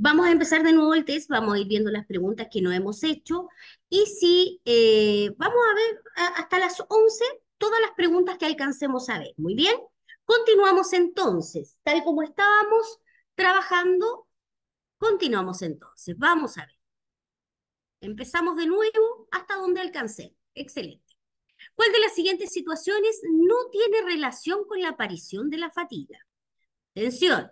Vamos a empezar de nuevo el test, vamos a ir viendo las preguntas que no hemos hecho y si eh, vamos a ver hasta las 11 todas las preguntas que alcancemos a ver. Muy bien, continuamos entonces, tal como estábamos trabajando, continuamos entonces. Vamos a ver. Empezamos de nuevo hasta donde alcancé. Excelente. ¿Cuál de las siguientes situaciones no tiene relación con la aparición de la fatiga? Atención,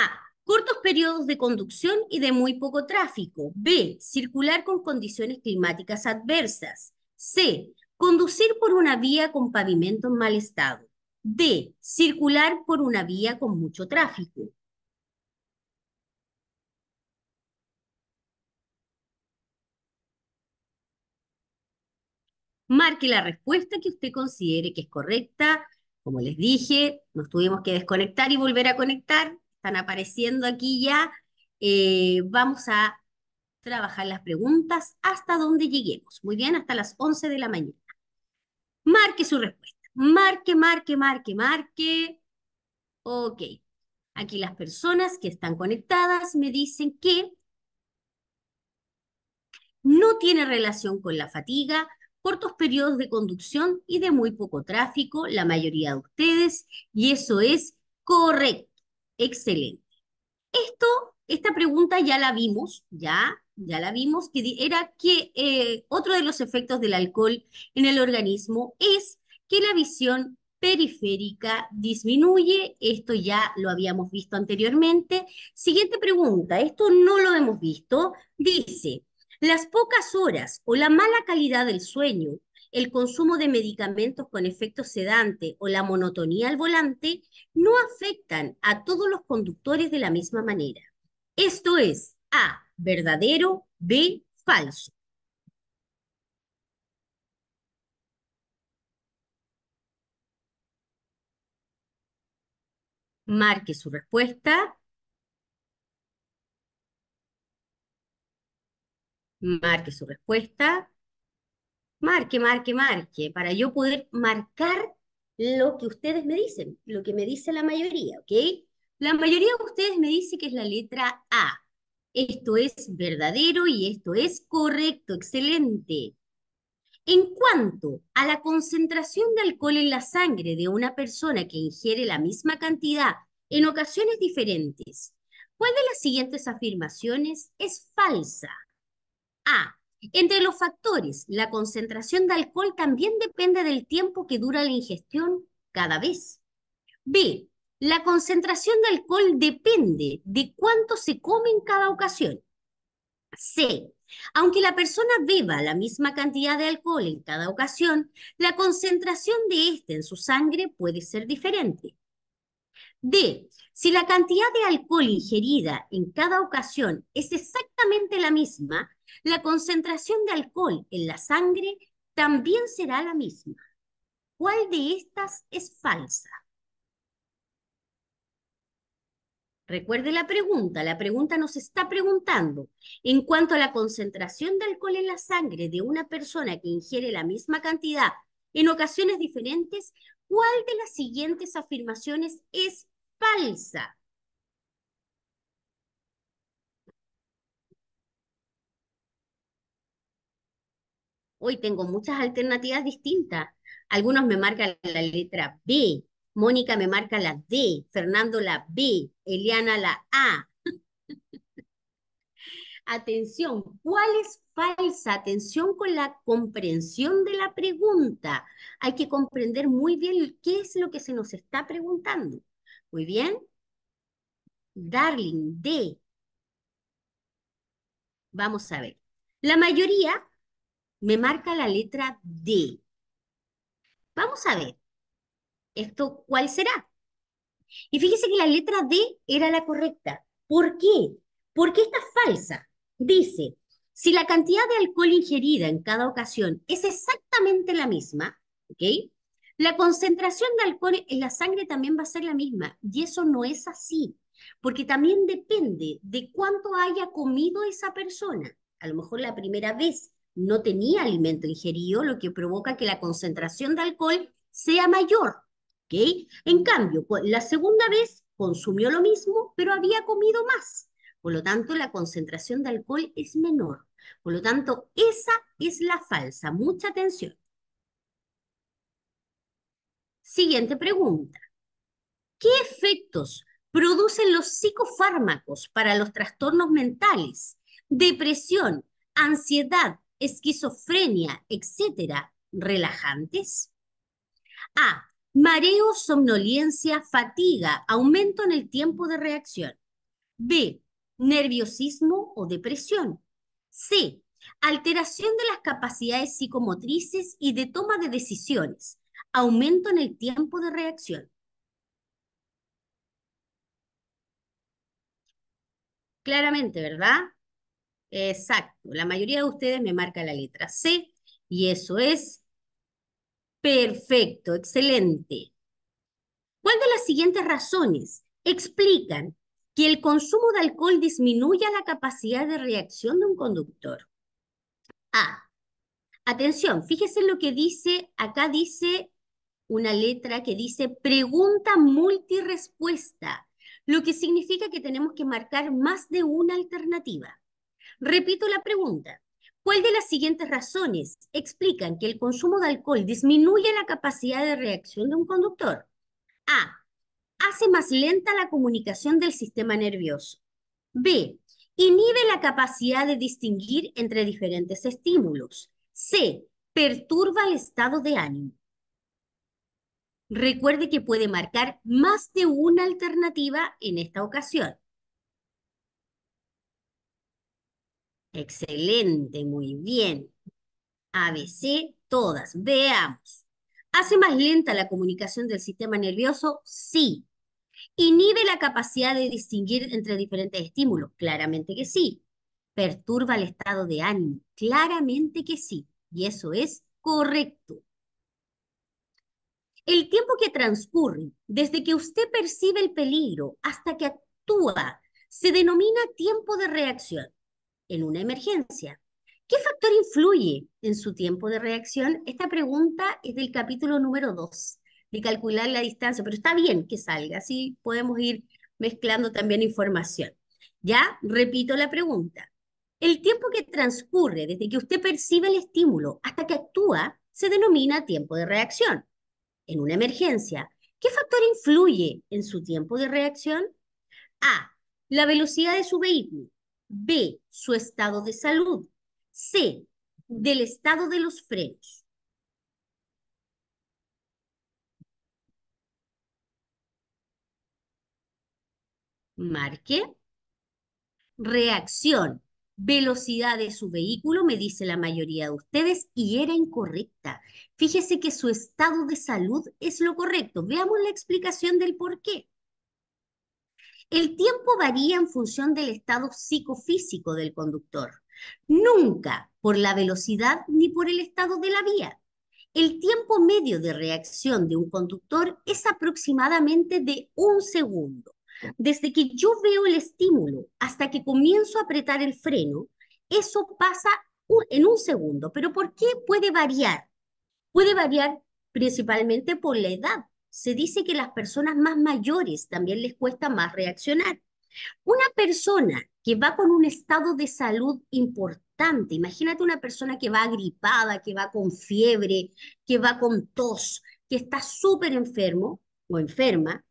a. Cortos periodos de conducción y de muy poco tráfico. B. Circular con condiciones climáticas adversas. C. Conducir por una vía con pavimento en mal estado. D. Circular por una vía con mucho tráfico. Marque la respuesta que usted considere que es correcta. Como les dije, nos tuvimos que desconectar y volver a conectar están apareciendo aquí ya. Eh, vamos a trabajar las preguntas hasta donde lleguemos. Muy bien, hasta las 11 de la mañana. Marque su respuesta. Marque, marque, marque, marque. Ok. Aquí las personas que están conectadas me dicen que no tiene relación con la fatiga, cortos periodos de conducción y de muy poco tráfico, la mayoría de ustedes, y eso es correcto. Excelente. Esto, esta pregunta ya la vimos, ya, ya la vimos, que era que eh, otro de los efectos del alcohol en el organismo es que la visión periférica disminuye. Esto ya lo habíamos visto anteriormente. Siguiente pregunta, esto no lo hemos visto. Dice, las pocas horas o la mala calidad del sueño el consumo de medicamentos con efecto sedante o la monotonía al volante no afectan a todos los conductores de la misma manera. Esto es A, verdadero, B, falso. Marque su respuesta. Marque su respuesta marque, marque, marque, para yo poder marcar lo que ustedes me dicen, lo que me dice la mayoría, ¿ok? La mayoría de ustedes me dice que es la letra A. Esto es verdadero y esto es correcto, excelente. En cuanto a la concentración de alcohol en la sangre de una persona que ingiere la misma cantidad en ocasiones diferentes, ¿cuál de las siguientes afirmaciones es falsa? A. Entre los factores, la concentración de alcohol también depende del tiempo que dura la ingestión cada vez. B. La concentración de alcohol depende de cuánto se come en cada ocasión. C. Aunque la persona beba la misma cantidad de alcohol en cada ocasión, la concentración de éste en su sangre puede ser diferente. D. Si la cantidad de alcohol ingerida en cada ocasión es exactamente la misma, la concentración de alcohol en la sangre también será la misma. ¿Cuál de estas es falsa? Recuerde la pregunta, la pregunta nos está preguntando en cuanto a la concentración de alcohol en la sangre de una persona que ingiere la misma cantidad en ocasiones diferentes, ¿cuál de las siguientes afirmaciones es falsa. Hoy tengo muchas alternativas distintas. Algunos me marcan la letra B, Mónica me marca la D, Fernando la B, Eliana la A. Atención, ¿cuál es falsa? Atención con la comprensión de la pregunta. Hay que comprender muy bien qué es lo que se nos está preguntando. Muy bien. Darling, D. Vamos a ver. La mayoría me marca la letra D. Vamos a ver. ¿Esto cuál será? Y fíjese que la letra D era la correcta. ¿Por qué? Porque esta es falsa. Dice, si la cantidad de alcohol ingerida en cada ocasión es exactamente la misma, ¿ok? La concentración de alcohol en la sangre también va a ser la misma y eso no es así, porque también depende de cuánto haya comido esa persona. A lo mejor la primera vez no tenía alimento ingerido, lo que provoca que la concentración de alcohol sea mayor. ¿okay? En cambio, la segunda vez consumió lo mismo, pero había comido más. Por lo tanto, la concentración de alcohol es menor. Por lo tanto, esa es la falsa. Mucha atención. Siguiente pregunta. ¿Qué efectos producen los psicofármacos para los trastornos mentales, depresión, ansiedad, esquizofrenia, etcétera, relajantes? A. Mareo, somnolencia, fatiga, aumento en el tiempo de reacción. B. Nerviosismo o depresión. C. Alteración de las capacidades psicomotrices y de toma de decisiones, aumento en el tiempo de reacción. Claramente, ¿verdad? Exacto. La mayoría de ustedes me marca la letra C y eso es perfecto, excelente. ¿Cuál de las siguientes razones explican que el consumo de alcohol disminuya la capacidad de reacción de un conductor? A. Atención, fíjese lo que dice, acá dice una letra que dice pregunta multirespuesta, lo que significa que tenemos que marcar más de una alternativa. Repito la pregunta. ¿Cuál de las siguientes razones explican que el consumo de alcohol disminuye la capacidad de reacción de un conductor? A. Hace más lenta la comunicación del sistema nervioso. B. Inhibe la capacidad de distinguir entre diferentes estímulos. C. Perturba el estado de ánimo. Recuerde que puede marcar más de una alternativa en esta ocasión. Excelente, muy bien. ABC, todas. Veamos. ¿Hace más lenta la comunicación del sistema nervioso? Sí. ¿Inhibe la capacidad de distinguir entre diferentes estímulos? Claramente que sí. ¿Perturba el estado de ánimo? Claramente que sí. Y eso es correcto. El tiempo que transcurre desde que usted percibe el peligro hasta que actúa se denomina tiempo de reacción en una emergencia. ¿Qué factor influye en su tiempo de reacción? Esta pregunta es del capítulo número 2, de calcular la distancia, pero está bien que salga, así podemos ir mezclando también información. Ya, repito la pregunta. El tiempo que transcurre desde que usted percibe el estímulo hasta que actúa se denomina tiempo de reacción en una emergencia, ¿qué factor influye en su tiempo de reacción? A. La velocidad de su vehículo. B. Su estado de salud. C. Del estado de los frenos. Marque. Reacción velocidad de su vehículo, me dice la mayoría de ustedes, y era incorrecta. Fíjese que su estado de salud es lo correcto. Veamos la explicación del por qué. El tiempo varía en función del estado psicofísico del conductor, nunca por la velocidad ni por el estado de la vía. El tiempo medio de reacción de un conductor es aproximadamente de un segundo. Desde que yo veo el estímulo hasta que comienzo a apretar el freno, eso pasa en un segundo. ¿Pero por qué puede variar? Puede variar principalmente por la edad. Se dice que las personas más mayores también les cuesta más reaccionar. Una persona que va con un estado de salud importante, imagínate una persona que va agripada, que va con fiebre, que va con tos, que está súper enfermo o enferma,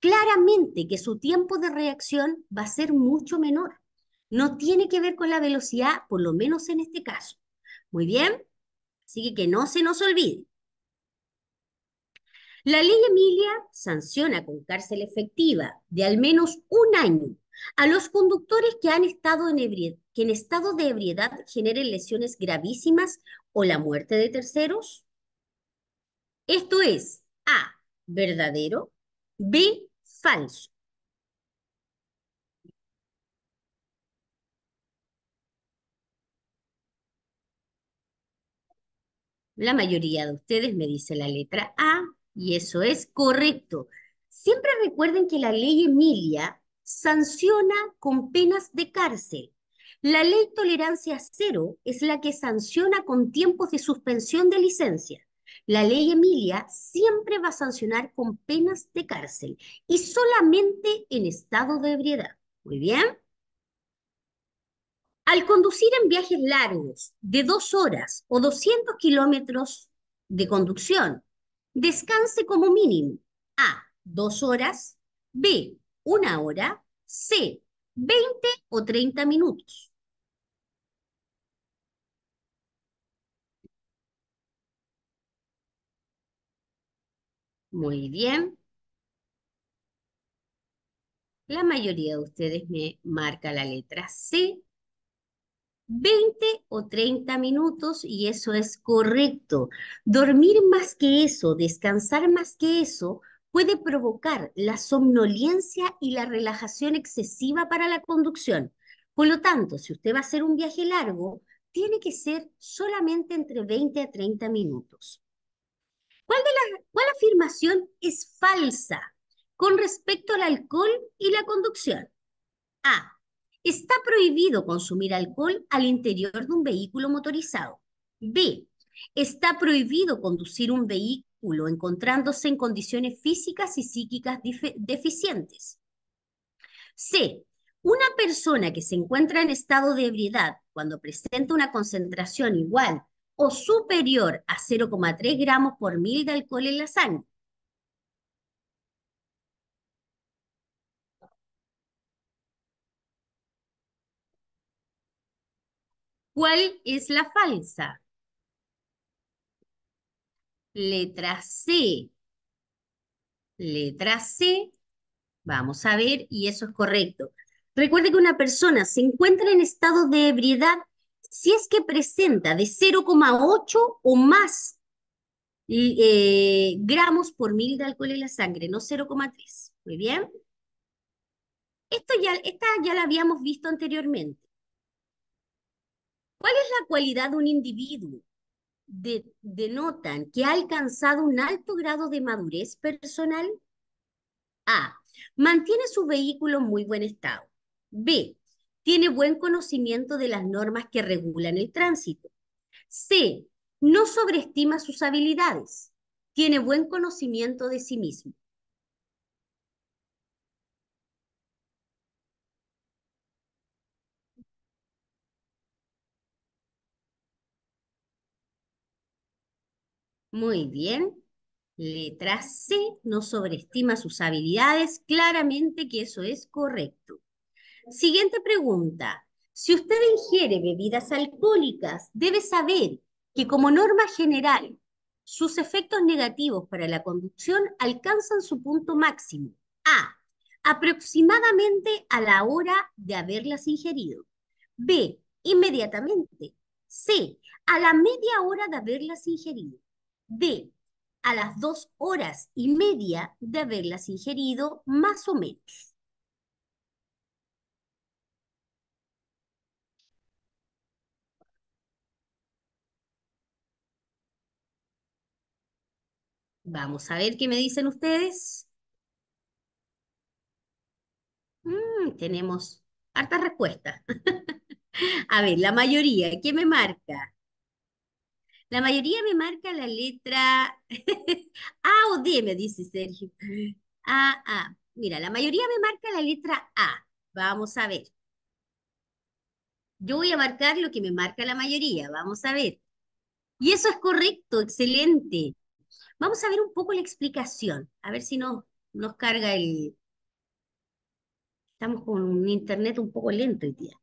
claramente que su tiempo de reacción va a ser mucho menor. No tiene que ver con la velocidad, por lo menos en este caso. Muy bien, así que no se nos olvide. La ley Emilia sanciona con cárcel efectiva de al menos un año a los conductores que han estado en, que en estado de ebriedad generen lesiones gravísimas o la muerte de terceros. Esto es A, verdadero, B, falso. La mayoría de ustedes me dice la letra A y eso es correcto. Siempre recuerden que la ley Emilia sanciona con penas de cárcel. La ley tolerancia cero es la que sanciona con tiempos de suspensión de licencia. La ley Emilia siempre va a sancionar con penas de cárcel y solamente en estado de ebriedad. Muy bien. Al conducir en viajes largos de dos horas o 200 kilómetros de conducción, descanse como mínimo A. Dos horas, B. Una hora, C. 20 o 30 minutos. Muy bien. La mayoría de ustedes me marca la letra C. 20 o 30 minutos y eso es correcto. Dormir más que eso, descansar más que eso, puede provocar la somnolencia y la relajación excesiva para la conducción. Por lo tanto, si usted va a hacer un viaje largo, tiene que ser solamente entre 20 a 30 minutos. ¿Cuál, de afirmación es falsa con respecto al alcohol y la conducción? A. Está prohibido consumir alcohol al interior de un vehículo motorizado. B. Está prohibido conducir un vehículo encontrándose en condiciones físicas y psíquicas deficientes. C. Una persona que se encuentra en estado de ebriedad cuando presenta una concentración igual o superior a 0,3 gramos por mil de alcohol en la sangre. ¿Cuál es la falsa? Letra C. Letra C. Vamos a ver, y eso es correcto. Recuerde que una persona se encuentra en estado de ebriedad si es que presenta de 0,8 o más eh, gramos por mil de alcohol en la sangre, no 0,3. Muy bien. Esto ya, esta ya la habíamos visto anteriormente. ¿Cuál es la cualidad de un individuo? denotan que ha alcanzado un alto grado de madurez personal? A. Mantiene su vehículo en muy buen estado. B tiene buen conocimiento de las normas que regulan el tránsito. C. No sobreestima sus habilidades. Tiene buen conocimiento de sí mismo. Muy bien. Letra C. No sobreestima sus habilidades. Claramente que eso es correcto. Siguiente pregunta. Si usted ingiere bebidas alcohólicas, debe saber que como norma general, sus efectos negativos para la conducción alcanzan su punto máximo. A. Aproximadamente a la hora de haberlas ingerido. B. Inmediatamente. C. A la media hora de haberlas ingerido. D. A las dos horas y media de haberlas ingerido, más o menos. Vamos a ver qué me dicen ustedes. Mm, tenemos hartas respuestas. a ver, la mayoría, ¿qué me marca? La mayoría me marca la letra A o D, me dice Sergio. A, A. Mira, la mayoría me marca la letra A. Vamos a ver. Yo voy a marcar lo que me marca la mayoría. Vamos a ver. Y eso es correcto, excelente. Vamos a ver un poco la explicación, a ver si nos, nos carga el... Estamos con un internet un poco lento hoy día.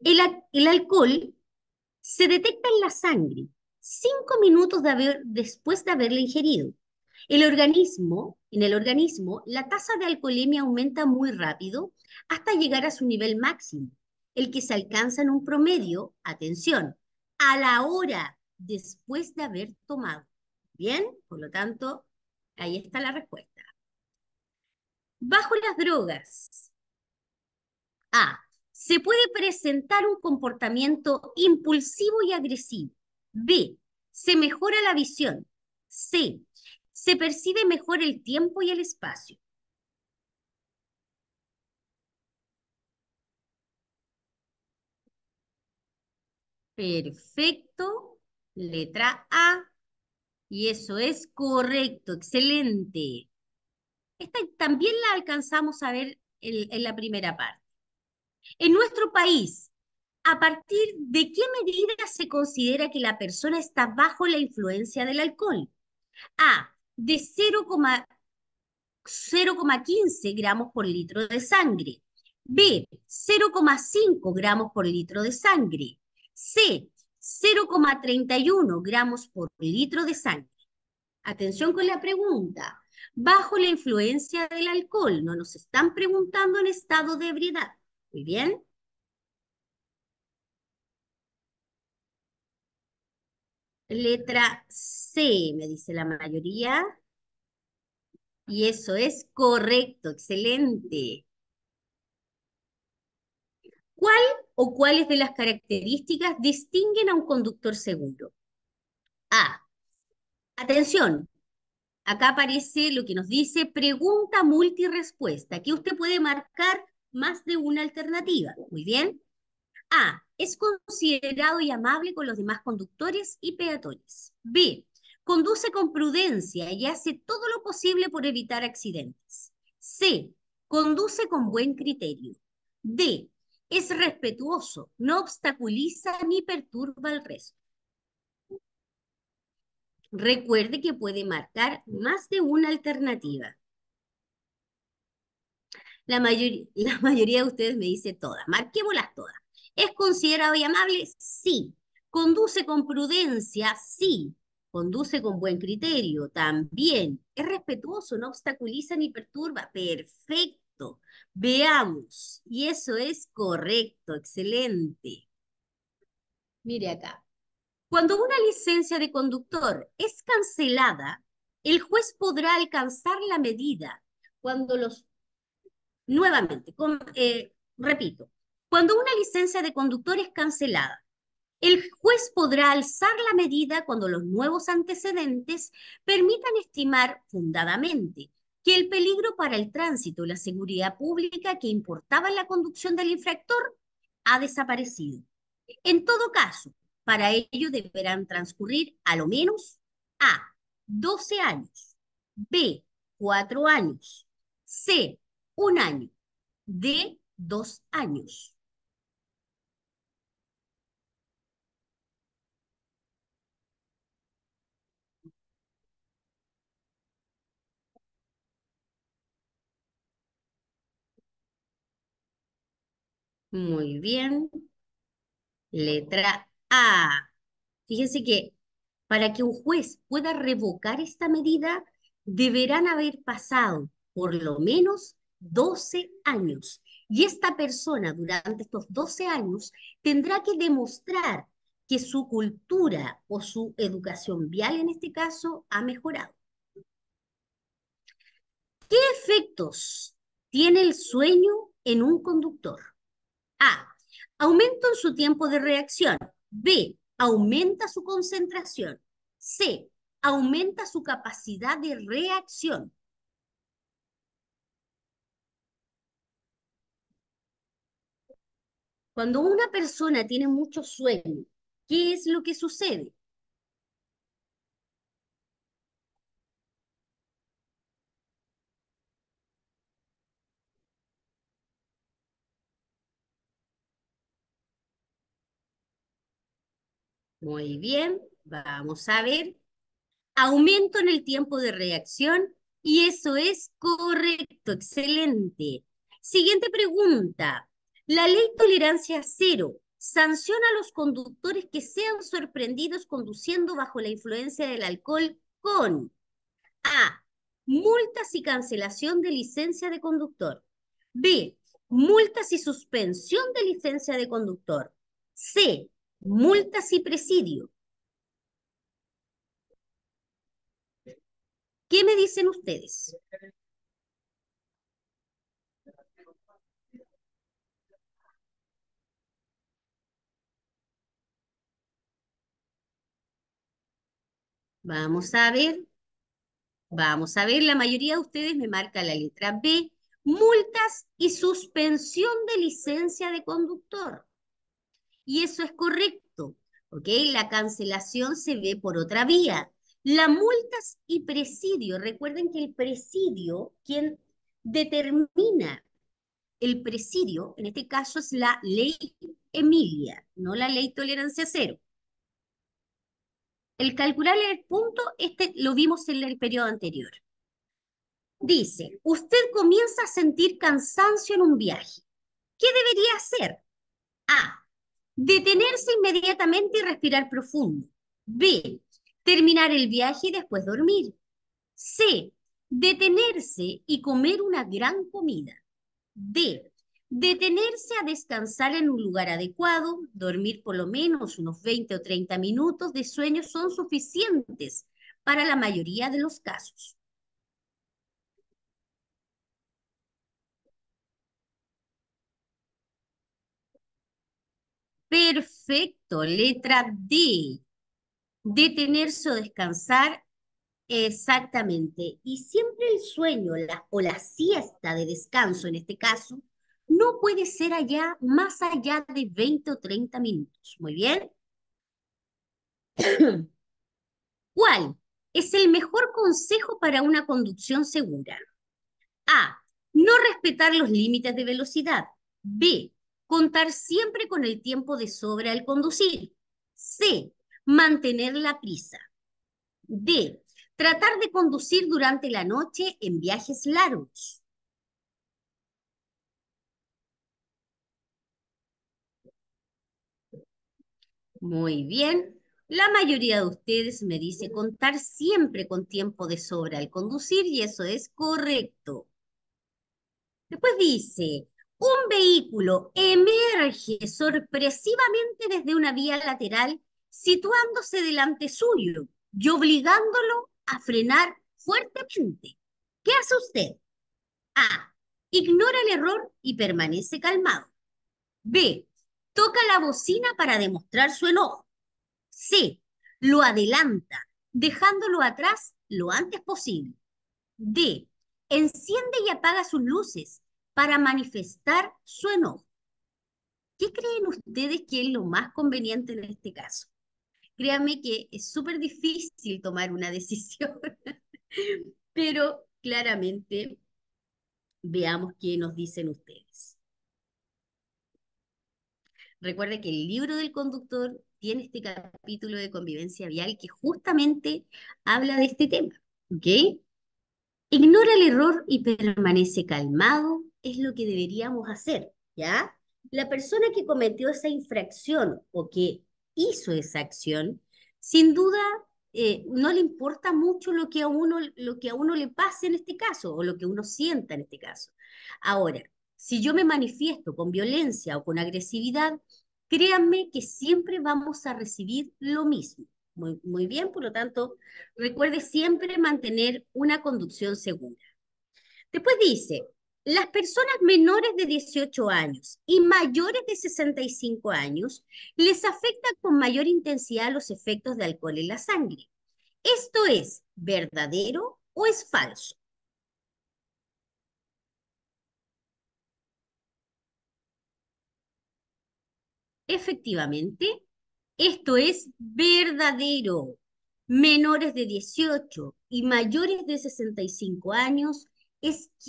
El, alcohol se detecta en la sangre cinco minutos de haber, después de haberla ingerido. El organismo, en el organismo, la tasa de alcoholemia aumenta muy rápido hasta llegar a su nivel máximo, el que se alcanza en un promedio, atención, a la hora después de haber tomado. ¿Bien? Por lo tanto, ahí está la respuesta. Bajo las drogas. A. Se puede presentar un comportamiento impulsivo y agresivo. B. Se mejora la visión. C. Se percibe mejor el tiempo y el espacio. Perfecto. Letra A. Y eso es correcto, excelente. Esta también la alcanzamos a ver en, la primera parte. En nuestro país, ¿a partir de qué medida se considera que la persona está bajo la influencia del alcohol? A, de 0,15 gramos por litro de sangre. B, 0,5 gramos por litro de sangre. C, 0,31 gramos por litro de sangre. Atención con la pregunta. Bajo la influencia del alcohol, no nos están preguntando en estado de ebriedad. Muy bien. Letra C, me dice la mayoría. Y eso es correcto, excelente. ¿Cuál o cuáles de las características distinguen a un conductor seguro. A. Atención, acá aparece lo que nos dice pregunta multirespuesta. que usted puede marcar más de una alternativa. Muy bien. A. Es considerado y amable con los demás conductores y peatones. B. Conduce con prudencia y hace todo lo posible por evitar accidentes. C. Conduce con buen criterio. D es respetuoso, no obstaculiza ni perturba al resto. Recuerde que puede marcar más de una alternativa. La, mayoría, la mayoría de ustedes me dice todas, marquémoslas todas. ¿Es considerado y amable? Sí. ¿Conduce con prudencia? Sí. ¿Conduce con buen criterio? También. ¿Es respetuoso? ¿No obstaculiza ni perturba? Perfecto Veamos. Y eso es correcto, excelente. Mire acá. Cuando una licencia de conductor es cancelada, el juez podrá alcanzar la medida cuando los... Nuevamente, eh, repito, cuando una licencia de conductor es cancelada, el juez podrá alzar la medida cuando los nuevos antecedentes permitan estimar fundadamente que el peligro para el tránsito y la seguridad pública que importaba en la conducción del infractor ha desaparecido. En todo caso, para ello deberán transcurrir a lo menos A. 12 años, B. 4 años, C. 1 año, D. 2 años. Muy bien. Letra A. Fíjense que para que un juez pueda revocar esta medida, deberán haber pasado por lo menos 12 años. Y esta persona durante estos 12 años tendrá que demostrar que su cultura o su educación vial en este caso ha mejorado. ¿Qué efectos tiene el sueño en un conductor? A. en su tiempo de reacción. B. Aumenta su concentración. C. Aumenta su capacidad de reacción. Cuando una persona tiene mucho sueño, ¿qué es lo que sucede? Muy bien, vamos a ver. Aumento en el tiempo de reacción y eso es correcto, excelente. Siguiente pregunta. La ley tolerancia cero sanciona a los conductores que sean sorprendidos conduciendo bajo la influencia del alcohol con A. Multas y cancelación de licencia de conductor. B. Multas y suspensión de licencia de conductor. C multas y presidio. ¿Qué me dicen ustedes? Vamos a ver. Vamos a ver, la mayoría de ustedes me marca la letra B, multas y suspensión de licencia de conductor. Y eso es correcto. ¿ok? La cancelación se ve por otra vía. La multas y presidio. Recuerden que el presidio, quien determina el presidio, en este caso es la ley Emilia, no la ley tolerancia cero. El calcular el punto, este lo vimos en el periodo anterior. Dice, usted comienza a sentir cansancio en un viaje. ¿Qué debería hacer? A. Detenerse inmediatamente y respirar profundo. B. Terminar el viaje y después dormir. C. Detenerse y comer una gran comida. D. Detenerse a descansar en un lugar adecuado, dormir por lo menos unos 20 o 30 minutos de sueño son suficientes para la mayoría de los casos. Perfecto, letra D. Detenerse o descansar, exactamente. Y siempre el sueño o la siesta de descanso, en este caso, no puede ser allá, más allá de 20 o 30 minutos. Muy bien. ¿Cuál es el mejor consejo para una conducción segura? A. No respetar los límites de velocidad. B. Contar siempre con el tiempo de sobra al conducir. C. Mantener la prisa. D. Tratar de conducir durante la noche en viajes largos. Muy bien. La mayoría de ustedes me dice contar siempre con tiempo de sobra al conducir y eso es correcto. Después dice, un vehículo emerge sorpresivamente desde una vía lateral, situándose delante suyo y obligándolo a frenar fuertemente. ¿Qué hace usted? A. Ignora el error y permanece calmado. B. Toca la bocina para demostrar su enojo. C. Lo adelanta, dejándolo atrás lo antes posible. D. Enciende y apaga sus luces para manifestar su enojo. ¿Qué creen ustedes que es lo más conveniente en este caso? Créanme que es súper difícil tomar una decisión, pero claramente veamos qué nos dicen ustedes. Recuerde que el libro del conductor tiene este capítulo de convivencia vial que justamente habla de este tema. ¿Ok? Ignora el error y permanece calmado es lo que deberíamos hacer, ¿ya? La persona que cometió esa infracción o que hizo esa acción, sin duda eh, no le importa mucho lo que, a uno, lo que a uno le pase en este caso o lo que uno sienta en este caso. Ahora, si yo me manifiesto con violencia o con agresividad, créanme que siempre vamos a recibir lo mismo. Muy, muy bien, por lo tanto, recuerde siempre mantener una conducción segura. Después dice, las personas menores de 18 años y mayores de 65 años les afectan con mayor intensidad los efectos de alcohol en la sangre. ¿Esto es verdadero o es falso? Efectivamente, esto es verdadero. Menores de 18 y mayores de 65 años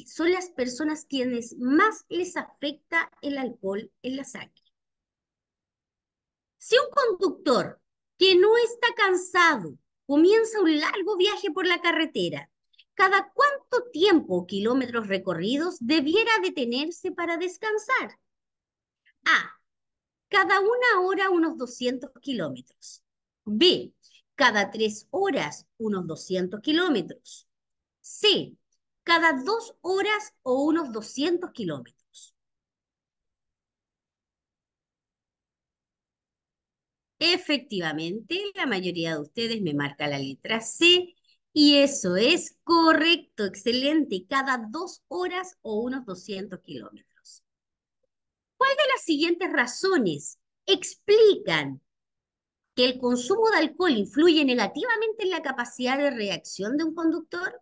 son las personas quienes más les afecta el alcohol en la sangre. Si un conductor que no está cansado comienza un largo viaje por la carretera, cada cuánto tiempo o kilómetros recorridos debiera detenerse para descansar. A. Cada una hora unos 200 kilómetros. B. Cada tres horas unos 200 kilómetros. C cada dos horas o unos 200 kilómetros. Efectivamente, la mayoría de ustedes me marca la letra C y eso es correcto, excelente, cada dos horas o unos 200 kilómetros. ¿Cuál de las siguientes razones explican que el consumo de alcohol influye negativamente en la capacidad de reacción de un conductor?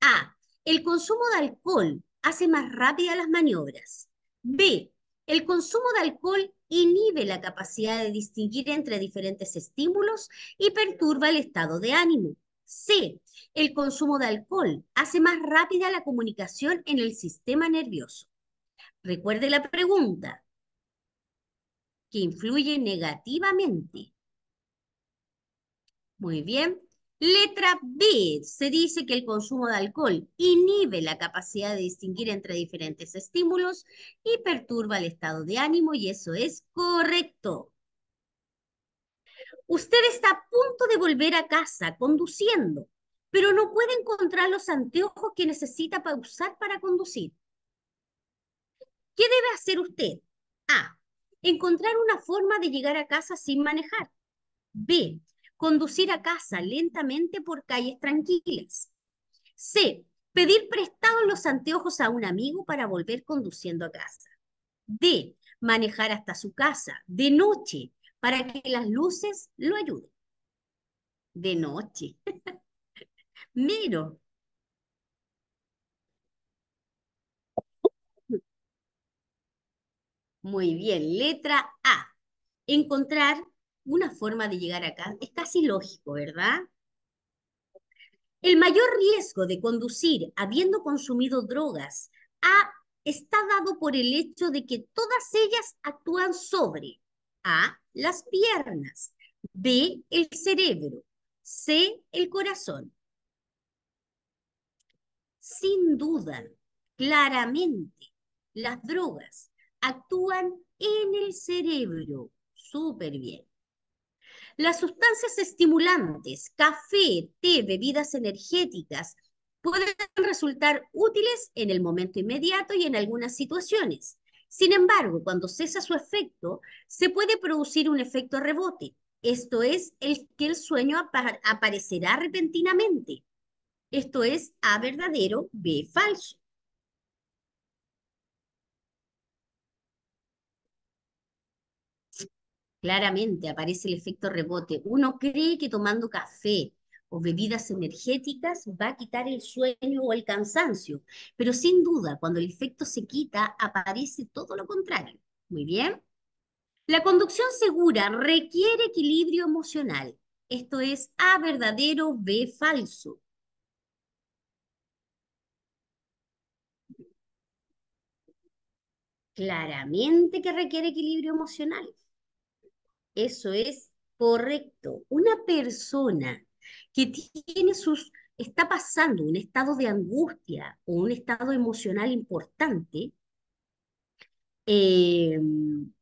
A. El consumo de alcohol hace más rápida las maniobras. B. El consumo de alcohol inhibe la capacidad de distinguir entre diferentes estímulos y perturba el estado de ánimo. C. El consumo de alcohol hace más rápida la comunicación en el sistema nervioso. Recuerde la pregunta que influye negativamente. Muy bien. Letra B. Se dice que el consumo de alcohol inhibe la capacidad de distinguir entre diferentes estímulos y perturba el estado de ánimo y eso es correcto. Usted está a punto de volver a casa conduciendo, pero no puede encontrar los anteojos que necesita para usar para conducir. ¿Qué debe hacer usted? A. Encontrar una forma de llegar a casa sin manejar. B. Conducir a casa lentamente por calles tranquilas. C. Pedir prestados los anteojos a un amigo para volver conduciendo a casa. D. Manejar hasta su casa de noche para que las luces lo ayuden. De noche. Miro. Muy bien, letra A. Encontrar una forma de llegar acá es casi lógico, ¿verdad? El mayor riesgo de conducir habiendo consumido drogas ha está dado por el hecho de que todas ellas actúan sobre A, las piernas, B, el cerebro, C, el corazón. Sin duda, claramente, las drogas actúan en el cerebro. Súper bien. Las sustancias estimulantes, café, té, bebidas energéticas, pueden resultar útiles en el momento inmediato y en algunas situaciones. Sin embargo, cuando cesa su efecto, se puede producir un efecto rebote, esto es, el que el sueño aparecerá repentinamente. Esto es A verdadero, B falso. claramente aparece el efecto rebote. Uno cree que tomando café o bebidas energéticas va a quitar el sueño o el cansancio, pero sin duda, cuando el efecto se quita, aparece todo lo contrario. Muy bien. La conducción segura requiere equilibrio emocional. Esto es A verdadero, B falso. Claramente que requiere equilibrio emocional. Eso es correcto. Una persona que tiene sus, está pasando un estado de angustia o un estado emocional importante, eh,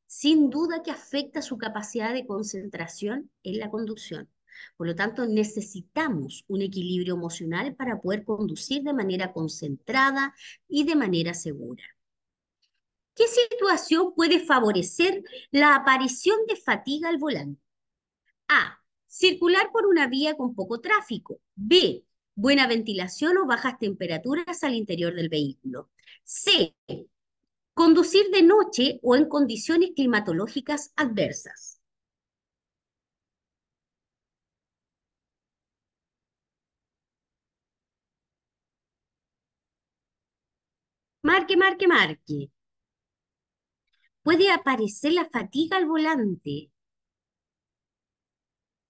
sin duda que afecta su capacidad de concentración en la conducción. Por lo tanto, necesitamos un equilibrio emocional para poder conducir de manera concentrada y de manera segura. ¿Qué situación puede favorecer la aparición de fatiga al volante? A. Circular por una vía con poco tráfico. B. Buena ventilación o bajas temperaturas al interior del vehículo. C. Conducir de noche o en condiciones climatológicas adversas. Marque, marque, marque puede aparecer la fatiga al volante,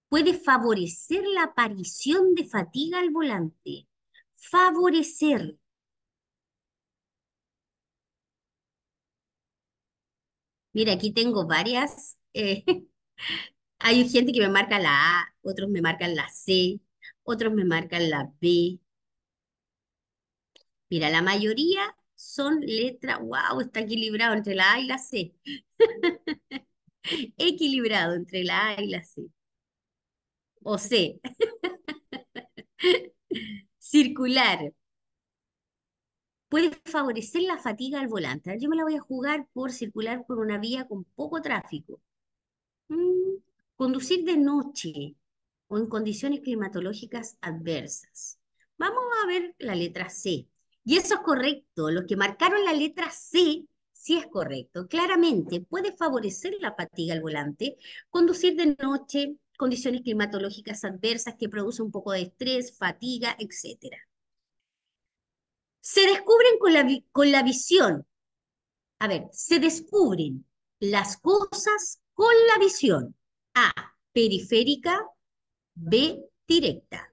puede favorecer la aparición de fatiga al volante, favorecer. Mira, aquí tengo varias. Eh, hay gente que me marca la A, otros me marcan la C, otros me marcan la B. Mira, la mayoría son letras, wow, está equilibrado entre la A y la C. equilibrado entre la A y la C. O C. Circular. Puede favorecer la fatiga al volante. Yo me la voy a jugar por circular por una vía con poco tráfico. Mm, conducir de noche o en condiciones climatológicas adversas. Vamos a ver la letra C. Y eso es correcto. Los que marcaron la letra C, sí es correcto. Claramente puede favorecer la fatiga al volante, conducir de noche, condiciones climatológicas adversas que producen un poco de estrés, fatiga, etc. Se descubren con la, con la visión. A ver, se descubren las cosas con la visión. A, periférica, B, directa.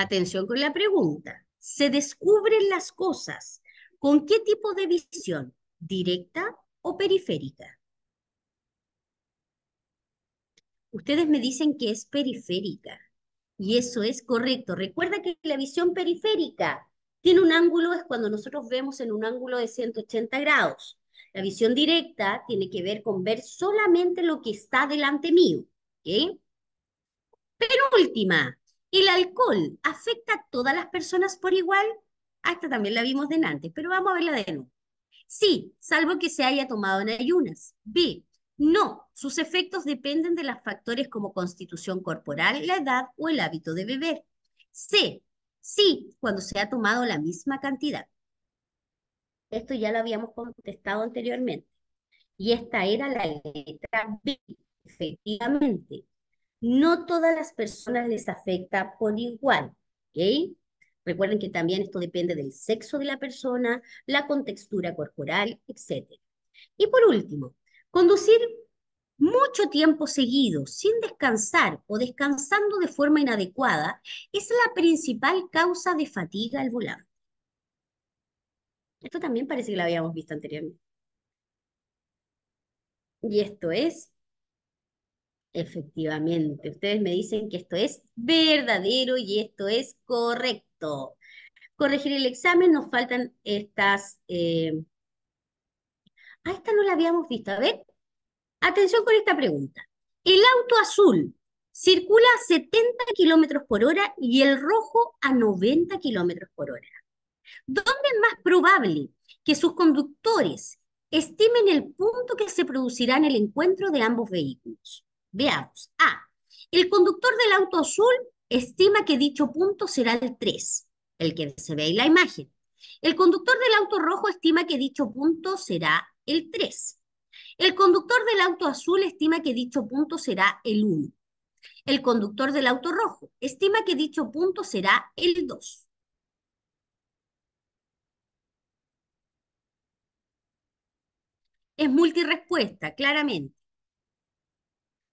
Atención con la pregunta. Se descubren las cosas. ¿Con qué tipo de visión? ¿Directa o periférica? Ustedes me dicen que es periférica. Y eso es correcto. Recuerda que la visión periférica tiene un ángulo, es cuando nosotros vemos en un ángulo de 180 grados. La visión directa tiene que ver con ver solamente lo que está delante mío. ¿okay? Penúltima, el alcohol afecta a todas las personas por igual. Hasta también la vimos de antes, pero vamos a verla de nuevo. Sí, salvo que se haya tomado en ayunas. B, no, sus efectos dependen de los factores como constitución corporal, la edad o el hábito de beber. C, sí, cuando se ha tomado la misma cantidad. Esto ya lo habíamos contestado anteriormente. Y esta era la letra B, efectivamente. No todas las personas les afecta por igual, Recuerden que también esto depende del sexo de la persona, la contextura corporal, etc. Y por último, conducir mucho tiempo seguido, sin descansar o descansando de forma inadecuada, es la principal causa de fatiga al volante. Esto también parece que lo habíamos visto anteriormente. Y esto es Efectivamente, ustedes me dicen que esto es verdadero y esto es correcto. Corregir el examen, nos faltan estas... Eh... Ah, esta no la habíamos visto. A ver, atención con esta pregunta. El auto azul circula a 70 kilómetros por hora y el rojo a 90 kilómetros por hora. ¿Dónde es más probable que sus conductores estimen el punto que se producirá en el encuentro de ambos vehículos? Veamos. A. El conductor del auto azul estima que dicho punto será el 3, el que se ve en la imagen. El conductor del auto rojo estima que dicho punto será el 3. El conductor del auto azul estima que dicho punto será el 1. El conductor del auto rojo estima que dicho punto será el 2. Es multirespuesta, claramente.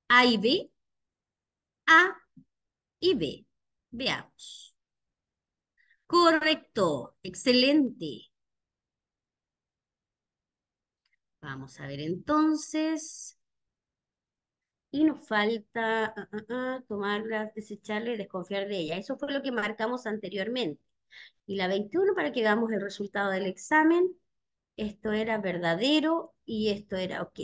A y B. A y B. Veamos. Correcto. Excelente. Vamos a ver entonces. Y nos falta ah, ah, ah, tomarla, desecharla y desconfiar de ella. Eso fue lo que marcamos anteriormente. Y la 21 para que veamos el resultado del examen. Esto era verdadero y esto era ok.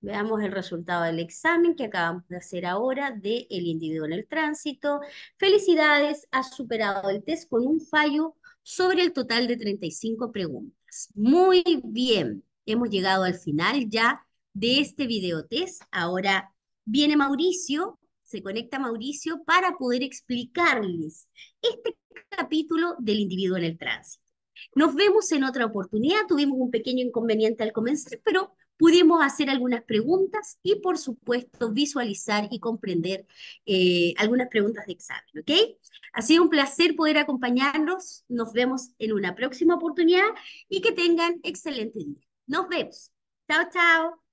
Veamos el resultado del examen que acabamos de hacer ahora de el individuo en el tránsito. Felicidades, has superado el test con un fallo sobre el total de 35 preguntas. Muy bien, hemos llegado al final ya de este videotest. Ahora viene Mauricio, se conecta Mauricio para poder explicarles este capítulo del individuo en el tránsito. Nos vemos en otra oportunidad, tuvimos un pequeño inconveniente al comenzar, pero pudimos hacer algunas preguntas y, por supuesto, visualizar y comprender eh, algunas preguntas de examen, ¿ok? Ha sido un placer poder acompañarnos. Nos vemos en una próxima oportunidad y que tengan excelente día. Nos vemos. Chao, chao.